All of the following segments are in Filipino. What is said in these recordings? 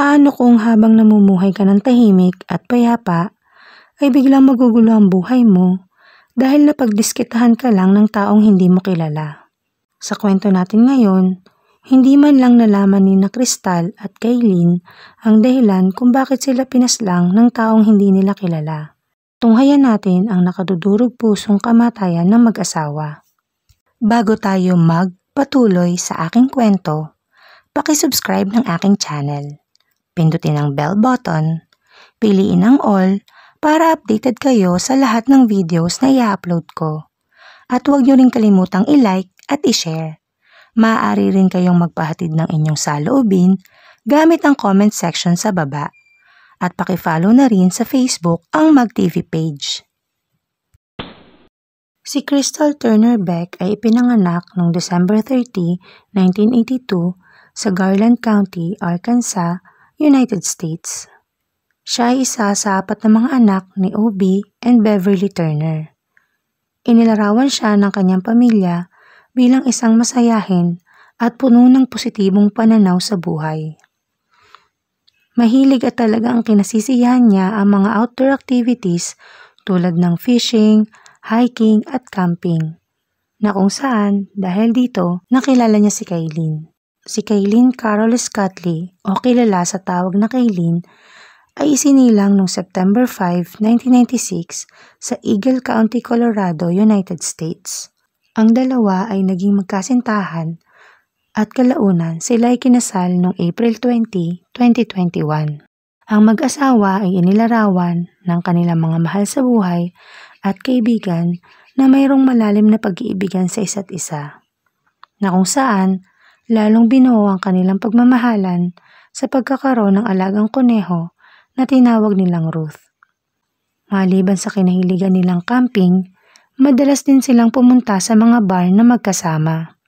Paano kung habang namumuhay ka ng tahimik at payapa, ay biglang magugulo ang buhay mo dahil napagdiskitahan ka lang ng taong hindi mo kilala? Sa kwento natin ngayon, hindi man lang nalaman ni na Crystal at Kaylin ang dahilan kung bakit sila pinaslang ng taong hindi nila kilala. Tunghayan natin ang nakadudurog pusong kamatayan ng mag-asawa. Bago tayo magpatuloy sa aking kwento, pakisubscribe ng aking channel Pindutin ang bell button. Piliin ang all para updated kayo sa lahat ng videos na i-upload ko. At huwag nyo rin kalimutang i-like at i-share. Maaari rin kayong magpahatid ng inyong saloobin gamit ang comment section sa baba. At pakifollow na rin sa Facebook ang MagTV page. Si Crystal Turner Beck ay ipinanganak noong December 30, 1982 sa Garland County, Arkansas United States. Siya ay isa sa apat na mga anak ni O.B. and Beverly Turner. Inilarawan siya ng kanyang pamilya bilang isang masayahin at puno ng positibong pananaw sa buhay. Mahilig at talaga ang kinasisiyahan niya ang mga outdoor activities tulad ng fishing, hiking at camping na kung saan dahil dito nakilala niya si Kailin si Kaylin Carol Scottley o kilala sa tawag na Kaylin ay isinilang noong September 5, 1996 sa Eagle County, Colorado, United States. Ang dalawa ay naging magkasintahan at kalaunan sila ay kinasal noong April 20, 2021. Ang mag-asawa ay inilarawan ng kanilang mga mahal sa buhay at kaibigan na mayroong malalim na pag-iibigan sa isa't isa, na kung saan Lalong binuo ang kanilang pagmamahalan sa pagkakaroon ng alagang kuneho na tinawag nilang Ruth. Maliban sa kinahiligan nilang camping, madalas din silang pumunta sa mga bar na magkasama.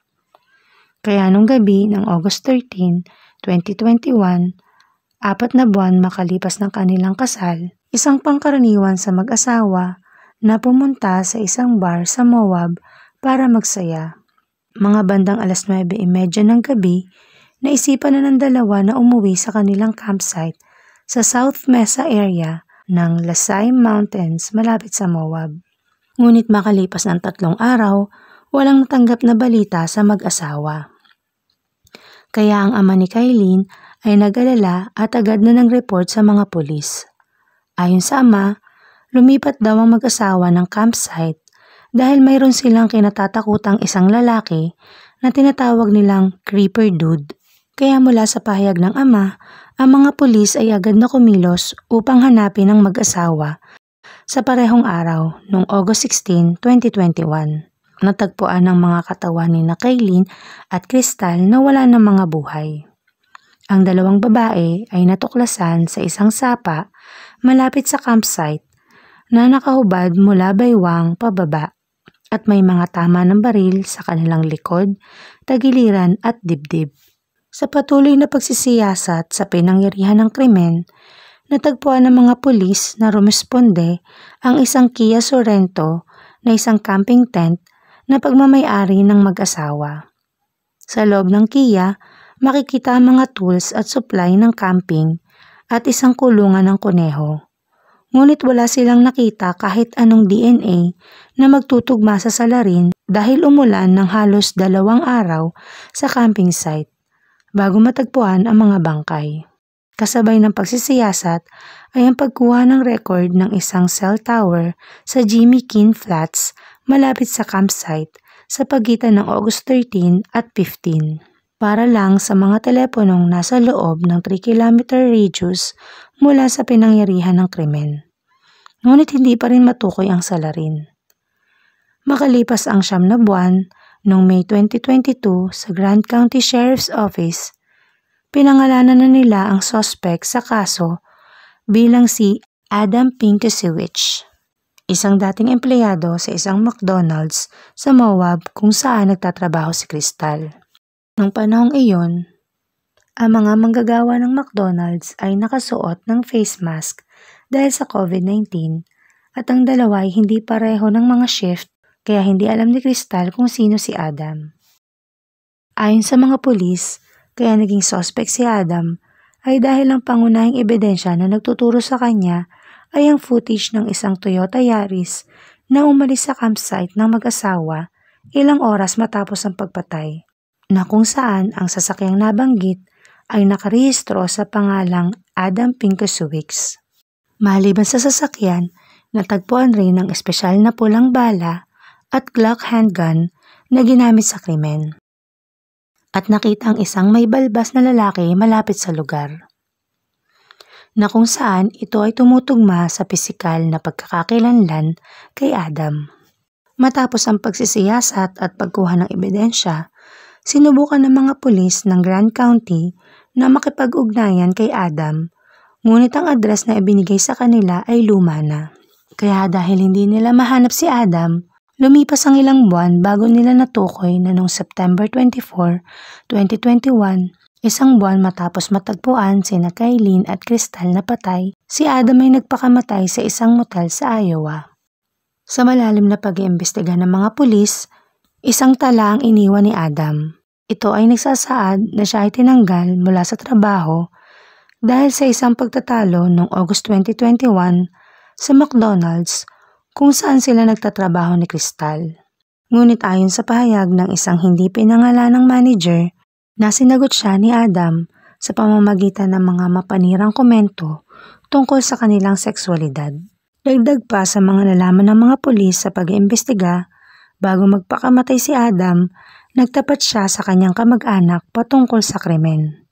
Kaya nung gabi ng August 13, 2021, apat na buwan makalipas ng kanilang kasal, isang pangkaraniwan sa mag-asawa na pumunta sa isang bar sa Moab para magsaya. Mga bandang alas 9.30 ng gabi, naisipan na ng dalawa na umuwi sa kanilang campsite sa South Mesa area ng Lasay Mountains malapit sa Moab. Ngunit makalipas ng tatlong araw, walang natanggap na balita sa mag-asawa. Kaya ang ama ni Kailin ay nag-alala at agad na nag-report sa mga pulis. Ayon sa ama, lumipat daw ang mag-asawa ng campsite dahil mayroon silang kinatatakutang isang lalaki na tinatawag nilang creeper dude. Kaya mula sa pahayag ng ama, ang mga pulis ay agad na kumilos upang hanapin ang mag-asawa sa parehong araw noong August 16, 2021. Natagpuan ng mga katawan ni na Kaylin at Crystal na wala ng mga buhay. Ang dalawang babae ay natuklasan sa isang sapa malapit sa campsite na nakahubad mula baywang pababa at may mga tama ng baril sa kanilang likod, tagiliran at dibdib. Sa patuloy na pagsisiyasat sa pinangyarihan ng krimen, natagpuan ng mga pulis na rumesponde ang isang Kia Sorento na isang camping tent na pagmamayari ng mag-asawa. Sa loob ng Kia, makikita ang mga tools at supply ng camping at isang kulungan ng kuneho ngunit wala silang nakita kahit anong DNA na magtutugma sa salarin dahil umulan ng halos dalawang araw sa camping site bago matagpuan ang mga bangkay. Kasabay ng pagsisiyasat ay ang pagkuha ng record ng isang cell tower sa Jimmy Keen Flats malapit sa campsite sa pagitan ng August 13 at 15 para lang sa mga teleponong nasa loob ng 3 km radius mula sa pinangyarihan ng krimen. Ngunit hindi pa rin matukoy ang salarin. Makalipas ang siyam na buwan, noong May 2022 sa Grand County Sheriff's Office, pinangalanan na nila ang suspect sa kaso bilang si Adam Pinkasiewicz, isang dating empleyado sa isang McDonald's sa Moab kung saan nagtatrabaho si Crystal. Nung panahong iyon, ang mga manggagawa ng McDonald's ay nakasuot ng face mask dahil sa COVID-19 at ang dalawa ay hindi pareho ng mga shift kaya hindi alam ni Crystal kung sino si Adam. Ayon sa mga pulis, kaya naging suspect si Adam ay dahil ang pangunahing ebidensya na nagtuturo sa kanya ay ang footage ng isang Toyota Yaris na umalis sa campsite ng mag-asawa ilang oras matapos ang pagpatay na kung saan ang sasakyang nabanggit ay nakarehistro sa pangalang Adam Pinkosewicz. Maliban sa sasakyan, natagpuan rin ang espesyal na pulang bala at Glock handgun na ginamit sa krimen. At nakita ang isang may balbas na lalaki malapit sa lugar. Na kung saan ito ay tumutugma sa pisikal na pagkakakilanlan kay Adam. Matapos ang pagsisiyasat at pagkuha ng ebidensya, sinubukan ng mga pulis ng Grand County na makipag-ugnayan kay Adam, ngunit ang address na ibinigay sa kanila ay luma na. Kaya dahil hindi nila mahanap si Adam, lumipas ang ilang buwan bago nila natukoy na noong September 24, 2021, Isang buwan matapos matagpuan si na Kailin at Crystal na patay, si Adam ay nagpakamatay sa isang motel sa Iowa. Sa malalim na pag-iimbestiga ng mga pulis, Isang tala ang iniwan ni Adam. Ito ay nagsasaad na siya ay tinanggal mula sa trabaho dahil sa isang pagtatalo noong August 2021 sa McDonald's kung saan sila nagtatrabaho ni Crystal. Ngunit ayon sa pahayag ng isang hindi pinangalanang manager, na sinagot siya ni Adam sa pamamagitan ng mga mapanirang komento tungkol sa kanilang sekswalidad. Dagdag pa sa mga nalaman ng mga pulis sa pag-iimbestiga Bago magpakamatay si Adam, nagtapat siya sa kanyang kamag-anak patungkol sa krimen.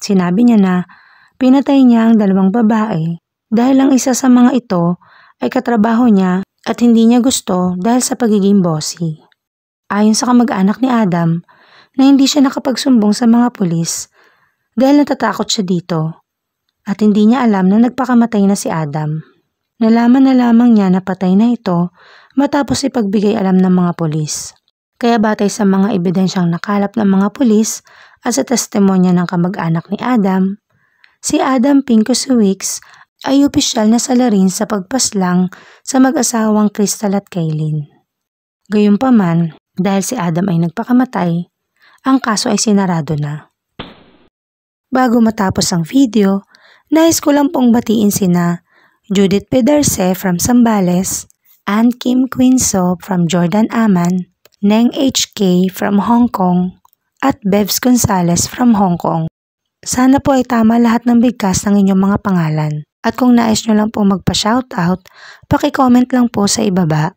Sinabi niya na pinatay niya ang dalawang babae dahil ang isa sa mga ito ay katrabaho niya at hindi niya gusto dahil sa pagiging bossy. Ayon sa kamag-anak ni Adam, na hindi siya nakapagsumbong sa mga pulis dahil natatakot siya dito at hindi niya alam na nagpakamatay na si Adam. Nalaman na lamang niya na patay na ito matapos ipagbigay alam ng mga polis. Kaya batay sa mga ebidensyang nakalap ng mga polis at sa testimonya ng kamag-anak ni Adam, si Adam Pinkus ay opisyal na salarin sa pagpaslang sa mag-asawang Crystal at Kaylin. Gayunpaman, dahil si Adam ay nagpakamatay, ang kaso ay sinarado na. Bago matapos ang video, nais ko lang pong batiin sina Judith Pederse from Sambales, Ann Kim Quinso from Jordan Aman, Neng HK from Hong Kong, at Bevs Gonzales from Hong Kong. Sana po ay tama lahat ng bigkas ng inyong mga pangalan. At kung nais nyo lang po magpa-shoutout, paki-comment lang po sa ibaba.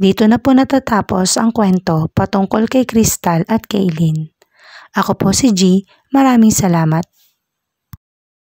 Dito na po natatapos ang kwento patungkol kay Crystal at Kaylin. Ako po si G, maraming salamat.